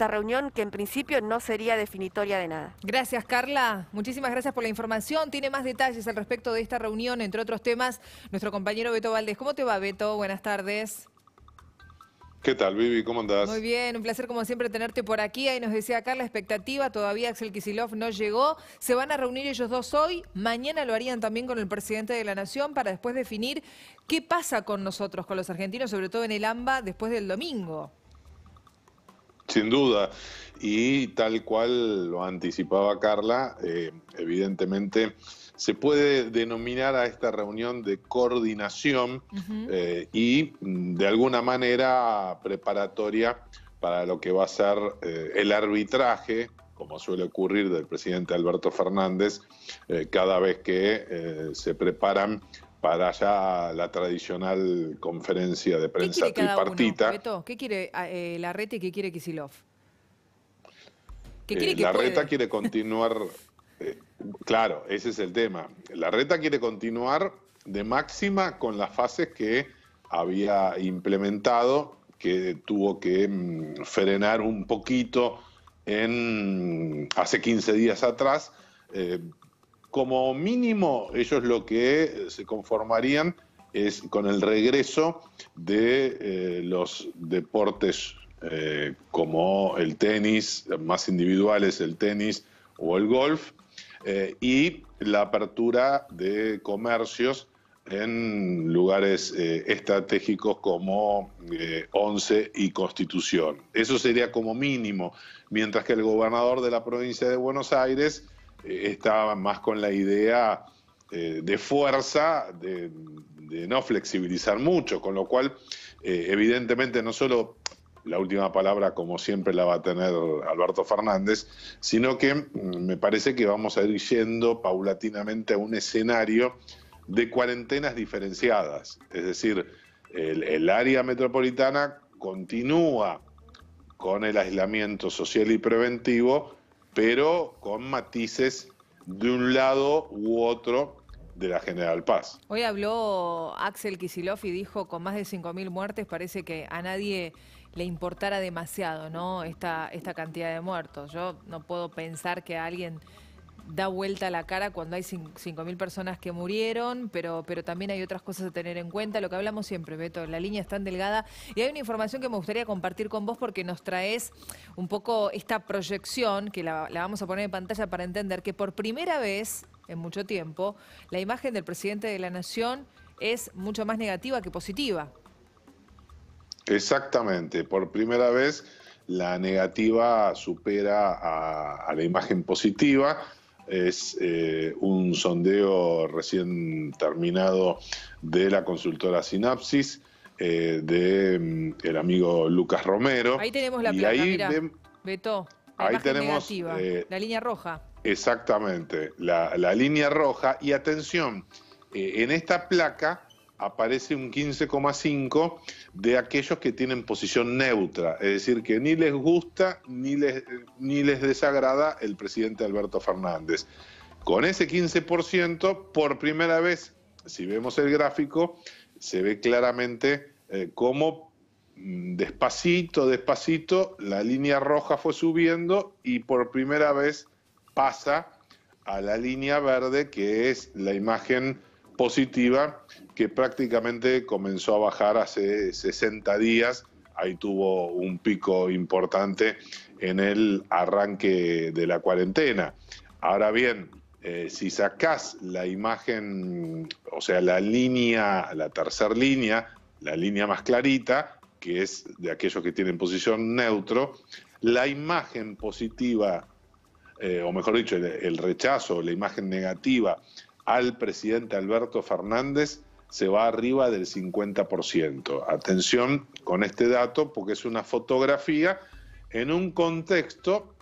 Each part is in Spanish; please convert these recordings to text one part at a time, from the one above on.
esta reunión que en principio no sería definitoria de nada. Gracias, Carla. Muchísimas gracias por la información. Tiene más detalles al respecto de esta reunión, entre otros temas, nuestro compañero Beto Valdés. ¿Cómo te va, Beto? Buenas tardes. ¿Qué tal, Vivi? ¿Cómo andás? Muy bien, un placer como siempre tenerte por aquí. Ahí nos decía Carla, expectativa, todavía Axel Kisilov no llegó. Se van a reunir ellos dos hoy, mañana lo harían también con el presidente de la Nación para después definir qué pasa con nosotros, con los argentinos, sobre todo en el AMBA, después del domingo. Sin duda. Y tal cual lo anticipaba Carla, eh, evidentemente se puede denominar a esta reunión de coordinación eh, y mm, de alguna manera preparatoria para lo que va a ser eh, el arbitraje, como suele ocurrir del presidente Alberto Fernández, cada vez que se preparan para ya la tradicional conferencia de prensa tripartita. ¿Qué quiere eh, la reta y qué quiere Kisilov? Eh, la reta quiere continuar. Eh, claro, ese es el tema. La reta quiere continuar de máxima con las fases que había implementado, que tuvo que mm, frenar un poquito en hace 15 días atrás, como mínimo ellos lo que eh, se conformarían es con el regreso de eh, los deportes eh, como el tenis, más individuales el tenis o el golf, y la apertura de comercios en lugares estratégicos como Once y Constitución. Eso sería como mínimo, mientras que el gobernador de la provincia de Buenos Aires estaba más con la idea eh, de fuerza, de, no flexibilizar mucho, con lo cual eh, evidentemente no solo la última palabra como siempre la va a tener Alberto Fernández, sino que mm, me parece que vamos a ir yendo paulatinamente a un escenario de cuarentenas diferenciadas, es decir, el área metropolitana continúa con el aislamiento social y preventivo, pero con matices de un lado u otro de la General Paz. Hoy habló Axel Kisilov y dijo, con más de 5.000 muertes parece que a nadie le importara demasiado ¿no? esta, esta cantidad de muertos. Yo no puedo pensar que alguien da vuelta a la cara cuando hay 5.000 personas que murieron, pero, pero también hay otras cosas a tener en cuenta. Lo que hablamos siempre, Beto, la línea es tan delgada. Y hay una información que me gustaría compartir con vos porque nos traes un poco esta proyección, que la, vamos a poner en pantalla para entender que por primera vez en mucho tiempo, la imagen del presidente de la Nación es mucho más negativa que positiva. Exactamente, por primera vez la negativa supera a la imagen positiva es eh, un sondeo recién terminado de la consultora Sinapsis, eh, de mm, el amigo Lucas Romero. Ahí tenemos la placa, Ahí tenemos eh, la línea roja. exactamente la, línea roja. Y atención, en esta placa aparece un 15,5 de aquellos que tienen posición neutra, es decir, que ni les gusta ni les, ni les desagrada el presidente Alberto Fernández. Con ese 15%, por primera vez, si vemos el gráfico, se ve claramente eh, cómo mm, despacito, despacito, la línea roja fue subiendo y por primera vez pasa a la línea verde, que es la imagen positiva que prácticamente comenzó a bajar hace 60 días. Ahí tuvo un pico importante en el arranque de la cuarentena. Ahora bien, eh, si sacás la imagen, o sea, la línea, la tercera línea, la línea más clarita, que es de aquellos que tienen posición neutro, la imagen positiva, eh, o mejor dicho, el rechazo, la imagen negativa al presidente Alberto Fernández se va arriba del 50%. Atención con este dato porque es una fotografía en un contexto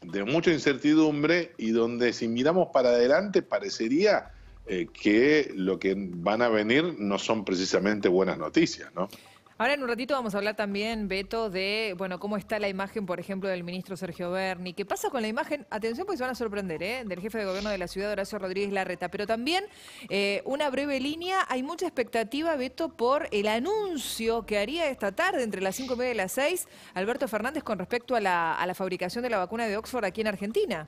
de mucha incertidumbre y donde si miramos para adelante parecería eh, que lo que van a venir no son precisamente buenas noticias, ¿no? Ahora en un ratito vamos a hablar también, Beto, de bueno cómo está la imagen, por ejemplo, del ministro Sergio Berni. ¿Qué pasa con la imagen? Atención, porque se van a sorprender, ¿eh? Del jefe de gobierno de la ciudad, Horacio Rodríguez Larreta. Pero también, eh, una breve línea, hay mucha expectativa, Beto, por el anuncio que haría esta tarde, entre las cinco y media y las seis, Alberto Fernández con respecto a la, fabricación de la vacuna de Oxford aquí en Argentina.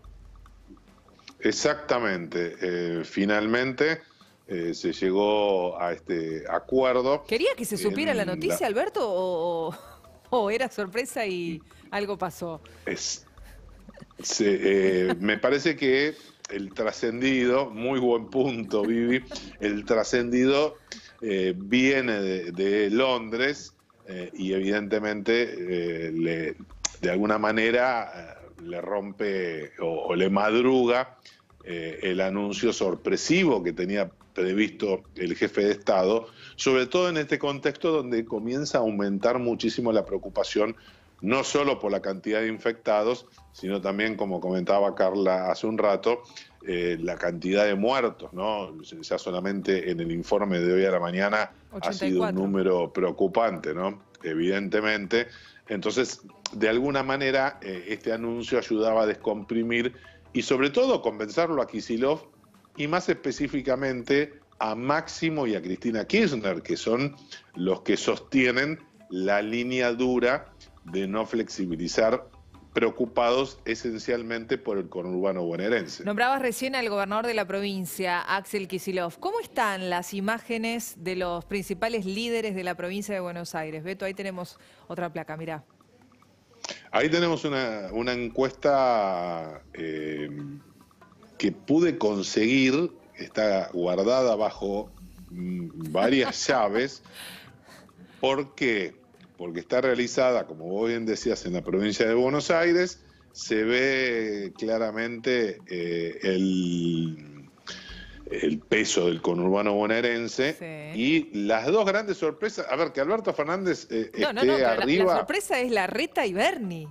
Exactamente. Eh, finalmente eh, se llegó a este acuerdo. ¿Quería que se supiera la noticia, Alberto, o, era sorpresa y algo pasó? Eh, me parece que el trascendido, muy buen punto, Vivi, el trascendido eh, viene de, Londres y evidentemente le, de alguna manera le rompe o le madruga el anuncio sorpresivo que tenía visto el jefe de Estado, sobre todo en este contexto donde comienza a aumentar muchísimo la preocupación no solo por la cantidad de infectados, sino también, como comentaba Carla hace un rato, eh, la cantidad de muertos, ¿no? Ya solamente en el informe de hoy a la mañana ha sido un número preocupante, ¿no? Evidentemente. Entonces, de alguna manera, eh, este anuncio ayudaba a descomprimir y sobre todo convencerlo a Kisilov y más específicamente a Máximo y a Cristina Kirchner, que son los que sostienen la línea dura de no flexibilizar preocupados esencialmente por el conurbano bonaerense. Nombrabas recién al gobernador de la provincia, Axel Kisilov. ¿Cómo están las imágenes de los principales líderes de la provincia de Buenos Aires? Beto, ahí tenemos otra placa, mirá. Ahí tenemos una, encuesta eh, que pude conseguir, está guardada bajo mm, varias llaves. porque Porque está realizada, como vos bien decías, en la provincia de Buenos Aires. Se ve claramente eh, el, el, peso del conurbano bonaerense. Y las dos grandes sorpresas. A ver, que Alberto Fernández eh, esté arriba. La, sorpresa es la Rita y Bernie.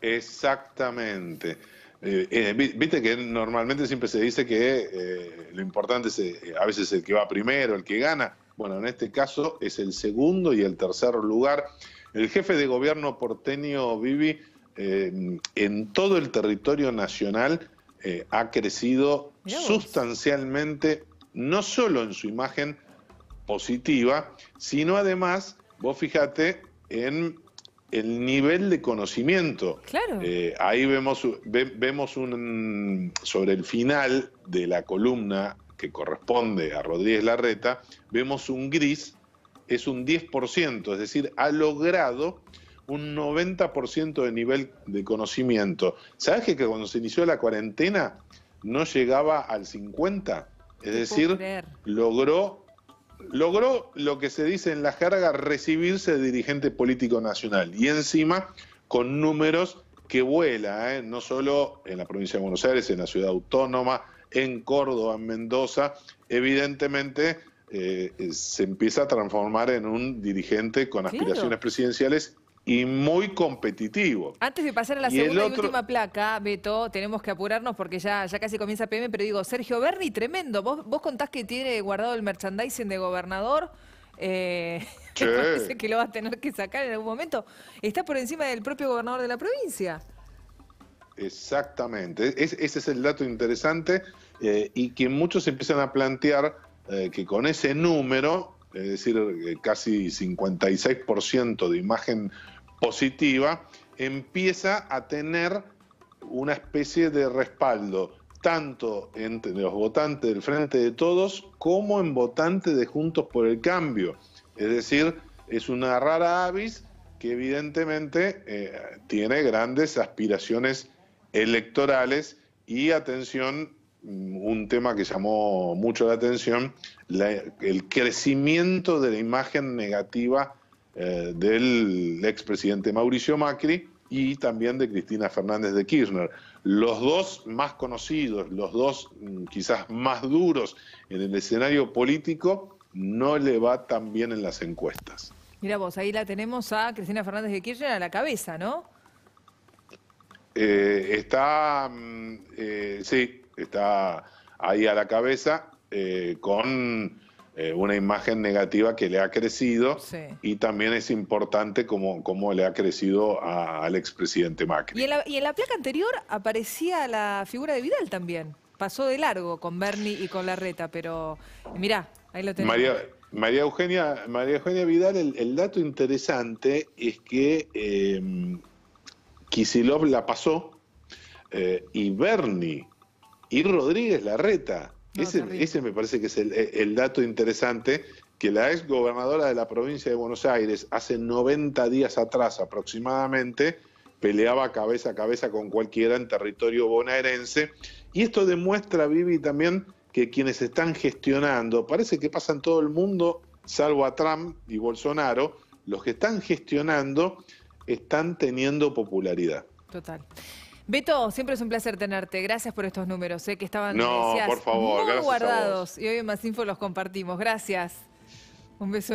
Exactamente. Eh, eh, viste que normalmente siempre se dice que eh, lo importante es a veces el que va primero, el que gana. Bueno, en este caso es el segundo y el tercer lugar. El jefe de gobierno porteño Vivi en todo el territorio nacional ha crecido sustancialmente, no solo en su imagen positiva, sino además, vos fíjate, en el nivel de conocimiento. Claro. Eh, ahí vemos, vemos un, sobre el final de la columna que corresponde a Rodríguez Larreta, vemos un gris, es un 10%, es decir, ha logrado un 90% de nivel de conocimiento. ¿Sabes que, cuando se inició la cuarentena no llegaba al 50%? Es decir, logró logró lo que se dice en la jerga, recibirse de dirigente político nacional. Y encima con números que vuela, ¿eh? no solo en la provincia de Buenos Aires, en la ciudad autónoma, en Córdoba, en Mendoza, evidentemente eh, eh, se empieza a transformar en un dirigente con aspiraciones presidenciales y muy competitivo. Antes de pasar a la segunda y última placa, Beto, tenemos que apurarnos porque ya, ya casi comienza PM, pero digo, Sergio Berni, tremendo. Vos, vos contás que tiene guardado el merchandising de gobernador. Eh, parece que lo va a tener que sacar en algún momento. Está por encima del propio gobernador de la provincia. Exactamente. ese es el dato interesante eh, y que muchos empiezan a plantear eh, que con ese número, es decir, eh, casi 56% de imagen positiva, empieza a tener una especie de respaldo, tanto entre los votantes del Frente de Todos como en votantes de Juntos por el Cambio. Es decir, es una rara avis que evidentemente eh, tiene grandes aspiraciones electorales y atención, mm, un tema que llamó mucho la atención, el crecimiento de la imagen negativa eh, del expresidente Mauricio Macri y también de Cristina Fernández de Kirchner. Los dos más conocidos, los dos mm, quizás más duros en el escenario político, no le va tan bien en las encuestas. Mira vos, ahí la tenemos a Cristina Fernández de Kirchner a la cabeza, ¿no? Eh, está, mm, eh, sí, está ahí a la cabeza con eh, una imagen negativa que le ha crecido y también es importante como cómo le ha crecido al expresidente Macri. Y en, la, placa anterior aparecía la figura de Vidal también. Pasó de largo con Bernie y con Larreta, pero mirá, ahí lo tenemos. María, Eugenia, María Eugenia Vidal, el, dato interesante es que eh, la pasó eh, y Bernie y Rodríguez Larreta ese, me parece que es eh, el, dato interesante, que la ex gobernadora de la provincia de Buenos Aires, hace 90 días atrás aproximadamente, peleaba cabeza a cabeza con cualquiera en territorio bonaerense. Y esto demuestra, Vivi, también que quienes están gestionando, parece que pasa en todo el mundo, salvo a Trump y Bolsonaro, los que están gestionando están teniendo popularidad. Total. Beto, siempre es un placer tenerte. Gracias por estos números, sé eh, que estaban muy guardados. Y hoy en Más Info los compartimos. Gracias. Un beso. enorme.